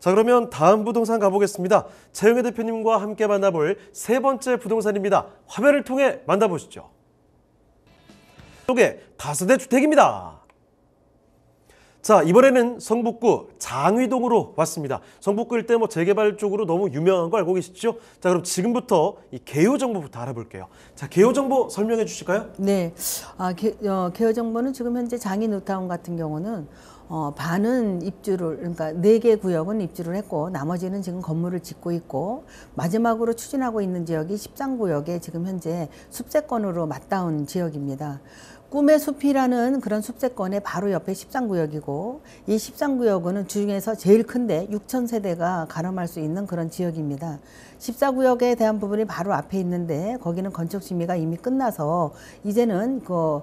자 그러면 다음 부동산 가보겠습니다. 재영애 대표님과 함께 만나볼 세 번째 부동산입니다. 화면을 통해 만나보시죠. 쪽에 다세대 주택입니다. 자 이번에는 성북구 장위동으로 왔습니다. 성북구 일대 뭐 재개발 쪽으로 너무 유명한 거 알고 계시죠? 자 그럼 지금부터 이 개요 정보부터 알아볼게요. 자 개요 정보 설명해 주실까요? 네, 아 개, 어, 정보는 지금 현재 장인우타운 같은 경우는 어, 반은 입주를 그러니까 네 개 구역은 입주를 했고 나머지는 지금 건물을 짓고 있고 마지막으로 추진하고 있는 지역이 13구역에 지금 현재 숲세권으로 맞닿은 지역입니다. 꿈의 숲이라는 그런 숲세권의 바로 옆에 13구역이고 이 13구역은 주중에서 제일 큰데 6천 세대가 가름할 수 있는 그런 지역입니다. 14구역에 대한 부분이 바로 앞에 있는데 거기는 건축 심의가 이미 끝나서 이제는 그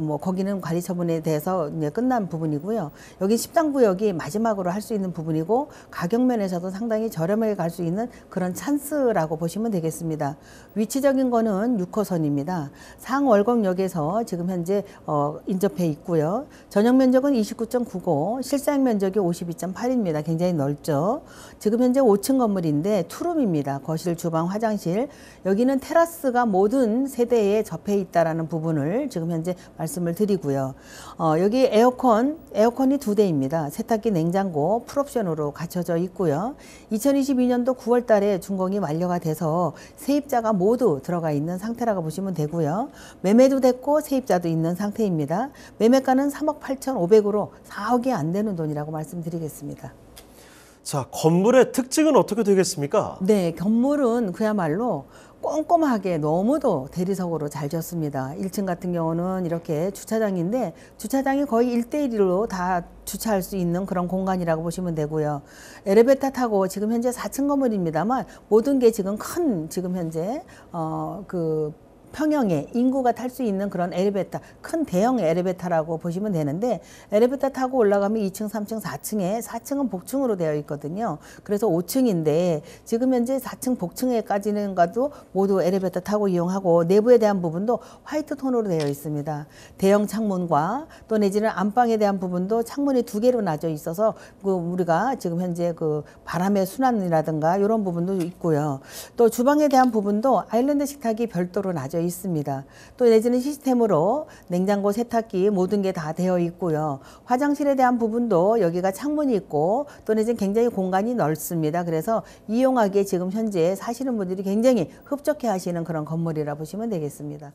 뭐 거기는 관리 처분에 대해서 이제 끝난 부분이고요. 여기 십당 구역이 마지막으로 할 수 있는 부분이고 가격 면에서도 상당히 저렴하게 갈 수 있는 그런 찬스라고 보시면 되겠습니다. 위치적인 거는 6호선입니다. 상월곡역에서 지금 현재 어, 인접해 있고요. 전용 면적은 29.9고 실상 면적이 52.8입니다. 굉장히 넓죠. 지금 현재 5층 건물인데 투룸입니다. 거실, 주방, 화장실. 여기는 테라스가 모든 세대에 접해 있다라는 부분을 지금 현재 말씀을 드리고요. 어, 여기 에어컨, 에어컨이 두 대입니다. 세탁기, 냉장고, 풀옵션으로 갖춰져 있고요. 2022년도 9월 달에 준공이 완료가 돼서 세입자가 모두 들어가 있는 상태라고 보시면 되고요. 매매도 됐고 세입자도 있는 상태입니다. 매매가는 3억 8,500으로 4억이 안 되는 돈이라고 말씀드리겠습니다. 자, 건물의 특징은 어떻게 되겠습니까? 네, 건물은 그야말로 꼼꼼하게 너무도 대리석으로 잘 지었습니다. 1층 같은 경우는 이렇게 주차장인데 주차장이 거의 1대1로 다 주차할 수 있는 그런 공간이라고 보시면 되고요. 엘리베이터 타고 지금 현재 4층 건물입니다만 모든 게 지금 큰 지금 현재 어그 평형의 인구가 탈 수 있는 그런 엘리베이터, 큰 대형 엘리베이터라고 보시면 되는데 엘리베이터 타고 올라가면 2층, 3층, 4층에 4층은 복층으로 되어 있거든요. 그래서 5층인데 지금 현재 4층 복층에까지는 가도 모두 엘리베이터 타고 이용하고 내부에 대한 부분도 화이트 톤으로 되어 있습니다. 대형 창문과 또 내지는 안방에 대한 부분도 창문이 두 개로 나져 있어서 그 우리가 지금 현재 그 바람의 순환이라든가 이런 부분도 있고요. 또 주방에 대한 부분도 아일랜드 식탁이 별도로 나져 있습니다. 또 내지는 시스템으로 냉장고, 세탁기 모든 게 다 되어 있고요. 화장실에 대한 부분도 여기가 창문이 있고 또 내지는 굉장히 공간이 넓습니다. 그래서 이용하기에 지금 현재 사시는 분들이 굉장히 흡족해 하시는 그런 건물이라 보시면 되겠습니다.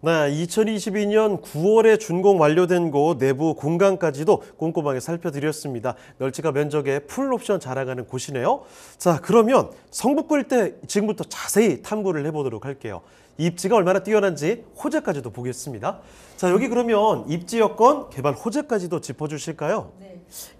네, 2022년 9월에 준공 완료된 곳 내부 공간까지도 꼼꼼하게 살펴드렸습니다. 널찌가 면적에 풀옵션 자랑하는 곳이네요. 자, 그러면 성북구일 때 지금부터 자세히 탐구를 해보도록 할게요. 입지가 얼마나 뛰어난지 호재까지도 보겠습니다. 자 여기 그러면 입지 여건 개발 호재까지도 짚어주실까요? 네.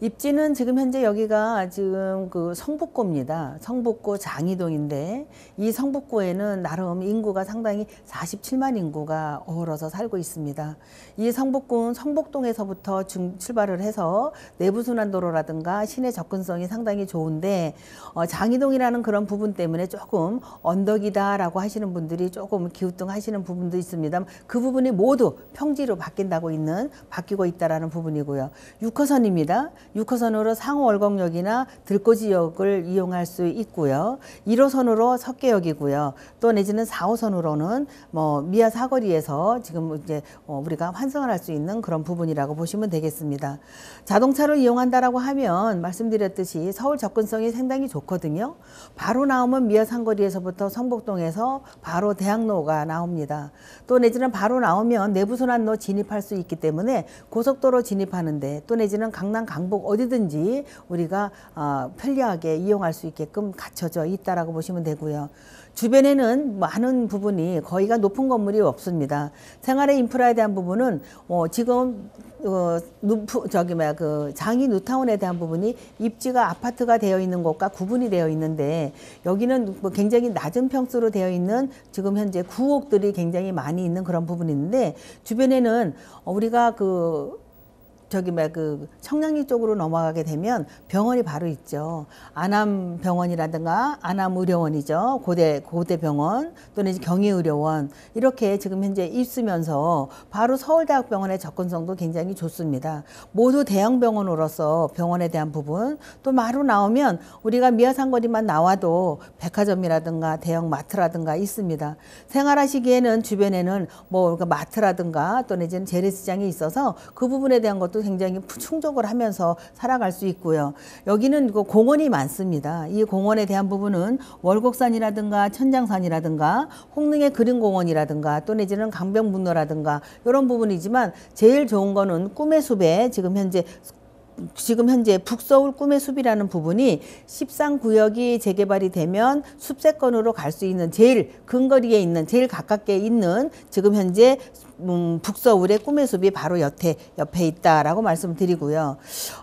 입지는 지금 현재 여기가 지금 그 성북구입니다. 성북구 장희동인데이 성북구에는 나름 인구가 상당히 47만 인구가 어우러서 살고 있습니다. 이 성북구는 성북동에서부터 중, 출발을 해서 내부순환도로라든가 시내 접근성이 상당히 좋은데 어, 장희동이라는 그런 부분 때문에 조금 언덕이다라고 하시는 분들이 조금 기우뚱 하시는 부분도 있습니다. 그 부분이 모두 평 성지로 바뀐다고 있는 바뀌고 있다라는 부분이고요. 6호선입니다. 6호선으로 상호 월곡역이나 들꽃지역을 이용할 수 있고요. 1호선으로 석계역이고요. 또 내지는 4호선으로는 뭐 미아 사거리에서 지금 이제 어, 우리가 환승을 할 수 있는 그런 부분이라고 보시면 되겠습니다. 자동차를 이용한다라고 하면 말씀드렸듯이 서울 접근성이 상당히 좋거든요. 바로 나오면 미아 상거리에서부터 성북동에서 바로 대학로가 나옵니다. 또 내지는 바로 나오면 내부순환 강남로 진입할 수 있기 때문에 고속도로 진입하는데 또 내지는 강남 강북 어디든지 우리가 아, 편리하게 이용할 수 있게끔 갖춰져 있다라고 보시면 되고요. 주변에는 많은 부분이 거의가 높은 건물이 없습니다. 생활의 인프라에 대한 부분은 어, 지금 어, 누프, 저기 뭐야 그 장이 뉴타운에 대한 부분이 입지가 아파트가 되어 있는 것과 구분이 되어 있는데 여기는 뭐 굉장히 낮은 평수로 되어 있는 지금 현재 구옥들이 굉장히 많이 있는 그런 부분인데 주변에는 우리가 그 저기 막 그 청량리 쪽으로 넘어가게 되면 병원이 바로 있죠. 안암 병원이라든가 안암 의료원이죠. 고대 고대 병원 또는 경희 의료원 이렇게 지금 현재 있으면서 바로 서울대학병원의 접근성도 굉장히 좋습니다. 모두 대형 병원으로서 병원에 대한 부분 또 마루 나오면 우리가 미아산거리만 나와도 백화점이라든가 대형 마트라든가 있습니다. 생활하시기에는 주변에는 뭐 그 마트라든가 또는 이제 재래시장이 있어서 그 부분에 대한 것도 것도 굉장히 충족을 하면서 살아갈 수 있고요. 여기는 그 공원이 많습니다. 이 공원에 대한 부분은 월곡산이라든가 천장산이라든가 홍릉의 그린공원이라든가 또 내지는 강변분노라든가 이런 부분이지만 제일 좋은 거는 꿈의 숲에 지금 현재 지금 현재 북서울 꿈의 숲이라는 부분이 13구역이 재개발이 되면 숲세권으로 갈 수 있는 제일 근거리에 있는 제일 가깝게 있는 지금 현재 음, 북서울의 꿈의 숲이 바로 여태 옆에 있다라고 말씀드리고요.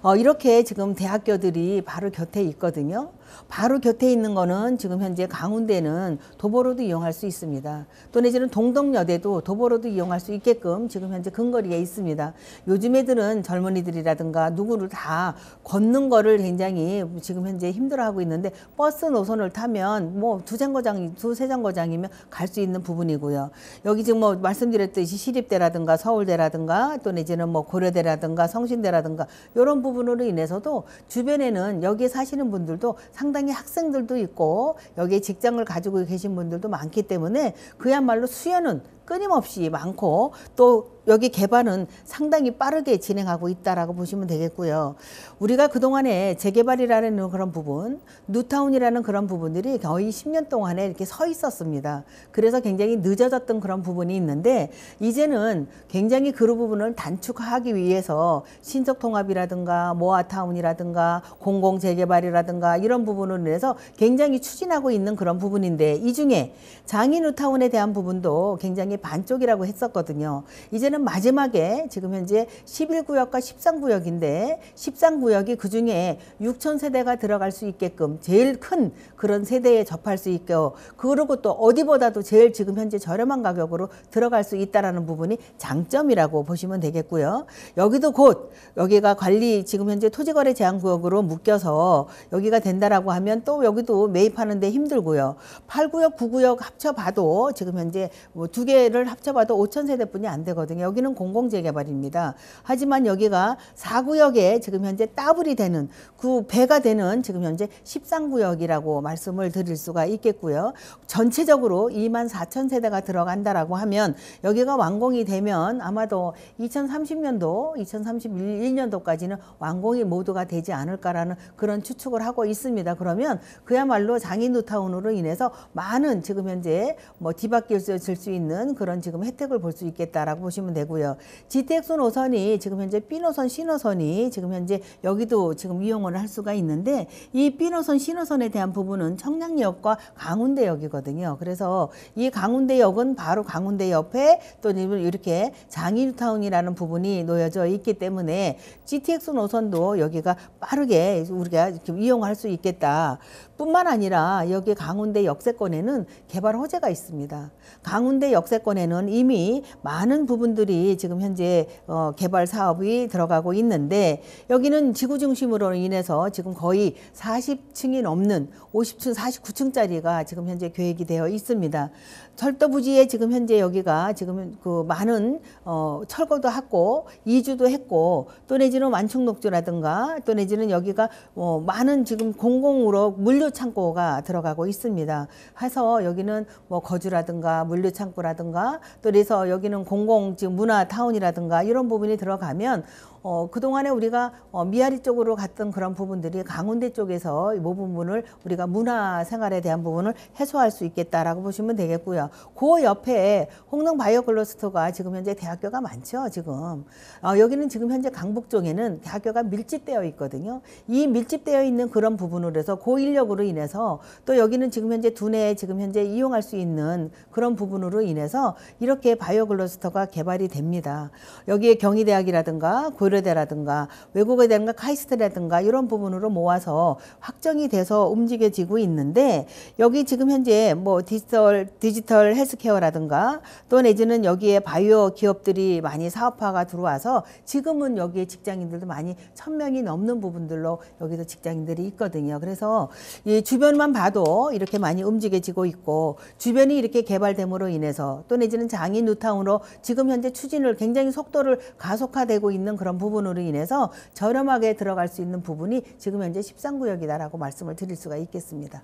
어, 이렇게 지금 대학교들이 바로 곁에 있거든요. 바로 곁에 있는 거는 지금 현재 강운대는 도보로도 이용할 수 있습니다. 또 내지는 동덕여대도 도보로도 이용할 수 있게끔 지금 현재 근거리에 있습니다. 요즘 애들은 젊은이들이라든가 누구를 다 걷는 거를 굉장히 지금 현재 힘들어하고 있는데 버스 노선을 타면 뭐두장거장두세장거장이면갈 수 있는 부분이고요. 여기 지금 뭐 말씀드렸듯이 시립대라든가 서울대라든가 또이제는뭐 고려대라든가 성신대라든가 이런 부분으로 인해서도 주변에는 여기 에 사시는 분들도 상당히 학생들도 있고 여기에 직장을 가지고 계신 분들도 많기 때문에 그야말로 수요는 끊임없이 많고 또 여기 개발은 상당히 빠르게 진행하고 있다라고 보시면 되겠고요. 우리가 그동안에 재개발이라는 그런 부분, 뉴타운이라는 그런 부분들이 거의 10년 동안에 이렇게 서 있었습니다. 그래서 굉장히 늦어졌던 그런 부분이 있는데 이제는 굉장히 그 부분을 단축하기 위해서 신속 통합이라든가 모아타운이라든가 공공 재개발이라든가 이런 부분을 위해서 굉장히 추진하고 있는 그런 부분인데 이 중에 장인 뉴타운에 대한 부분도 굉장히 양이 반쪽이라고 했었거든요. 이제는 마지막에 지금 현재 11구역과 13구역인데 13구역이 그중에 6천 세대가 들어갈 수 있게끔 제일 큰 그런 세대에 접할 수 있고 그리고 또 어디보다도 제일 지금 현재 저렴한 가격으로 들어갈 수있다는 부분이 장점이라고 보시면 되겠고요. 여기도 곧 여기가 관리 지금 현재 토지거래 제한 구역으로 묶여서 여기가 된다라고 하면 또 여기도 매입하는데 힘들고요. 8구역, 9구역 합쳐봐도 지금 현재 뭐두개 세대를 합쳐봐도 5천 세대뿐이 안 되거든요. 여기는 공공재개발입니다. 하지만 여기가 4구역에 지금 현재 따블이 되는 그 배가 되는 지금 현재 13구역이라고 말씀을 드릴 수가 있겠고요. 전체적으로 2만 4천 세대가 들어간다라고 하면 여기가 완공이 되면 아마도 2030년도, 2031년도까지는 완공이 모두가 되지 않을까라는 그런 추측을 하고 있습니다. 그러면 그야말로 장인누타운으로 인해서 많은 지금 현재 뭐 뒤바뀔 수 있는 그런 지금 혜택을 볼 수 있겠다라고 보시면 되고요. GTX 노선이 지금 현재 B 노선, C 노선이 지금 현재 여기도 지금 이용을 할 수가 있는데 이 B 노선, C 노선에 대한 부분은 청량역과 강운대역이거든요. 그래서 이 강운대역은 바로 강운대 옆에 또 이렇게 장일타운이라는 부분이 놓여져 있기 때문에 GTX 노선도 여기가 빠르게 우리가 이용할 수 있겠다. 뿐만 아니라 여기 강운대 역세권에는 개발 호재가 있습니다. 강운대 역세권 수도권에는 이미 많은 부분들이 지금 현재 어, 개발 사업이 들어가고 있는데 여기는 지구 중심으로 인해서 지금 거의 40층이 넘는 50층, 49층짜리가 지금 현재 계획이 되어 있습니다. 철도 부지에 지금 현재 여기가 지금 그 많은 어, 철거도 하고 이주도 했고 또 내지는 완충 녹조라든가 또 내지는 여기가 어, 많은 지금 공공으로 물류 창고가 들어가고 있습니다. 해서 여기는 뭐 거주라든가 물류 창고라든가 라든가또 그래서 여기는 공공 지금 문화타운이라든가 이런 부분이 들어가면 어, 그동안에 우리가 어, 미아리 쪽으로 갔던 그런 부분들이 강원대 쪽에서 이 부분을 우리가 문화 생활에 대한 부분을 해소할 수 있겠다라고 보시면 되겠고요. 그 옆에 홍릉 바이오 글로스터가 지금 현재 대학교가 많죠. 지금 어, 여기는 지금 현재 강북 쪽에는 대학교가 밀집되어 있거든요. 이 밀집되어 있는 그런 부분으로 해서 고인력으로 그 인해서 또 여기는 지금 현재 두뇌에 지금 현재 이용할 수 있는 그런 부분으로 인해서 이렇게 바이오 글로스터가 개발이 됩니다. 여기에 경희대학이라든가 고려 고려대라든가 외국에 대한 카이스트라든가 이런 부분으로 모아서 확정이 돼서 움직여지고 있는데 여기 지금 현재 뭐 디지털 디지털 헬스케어라든가 또 내지는 여기에 바이오 기업들이 많이 사업화가 들어와서 지금은 여기에 직장인들도 많이 천 명이 넘는 부분들로 여기서 직장인들이 있거든요. 그래서 이 주변만 봐도 이렇게 많이 움직여지고 있고 주변이 이렇게 개발됨으로 인해서 또 내지는 장인 뉴타운으로 지금 현재 추진을 굉장히 속도를 가속화되고 있는 그런 부분. 부분으로 인해서 저렴하게 들어갈 수 있는 부분이 지금 현재 13구역이다라고 말씀을 드릴 수가 있겠습니다.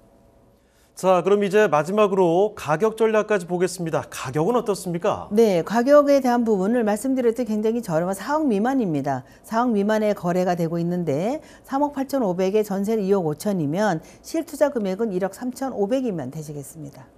자, 그럼 이제 마지막으로 가격 전략까지 보겠습니다. 가격은 어떻습니까? 네, 가격에 대한 부분을 말씀드렸듯 굉장히 저렴한 4억 미만입니다. 4억 미만의 거래가 되고 있는데 3억 8,500에 전세 2억 5천이면 실투자 금액은 1억 3,500이면 되시겠습니다.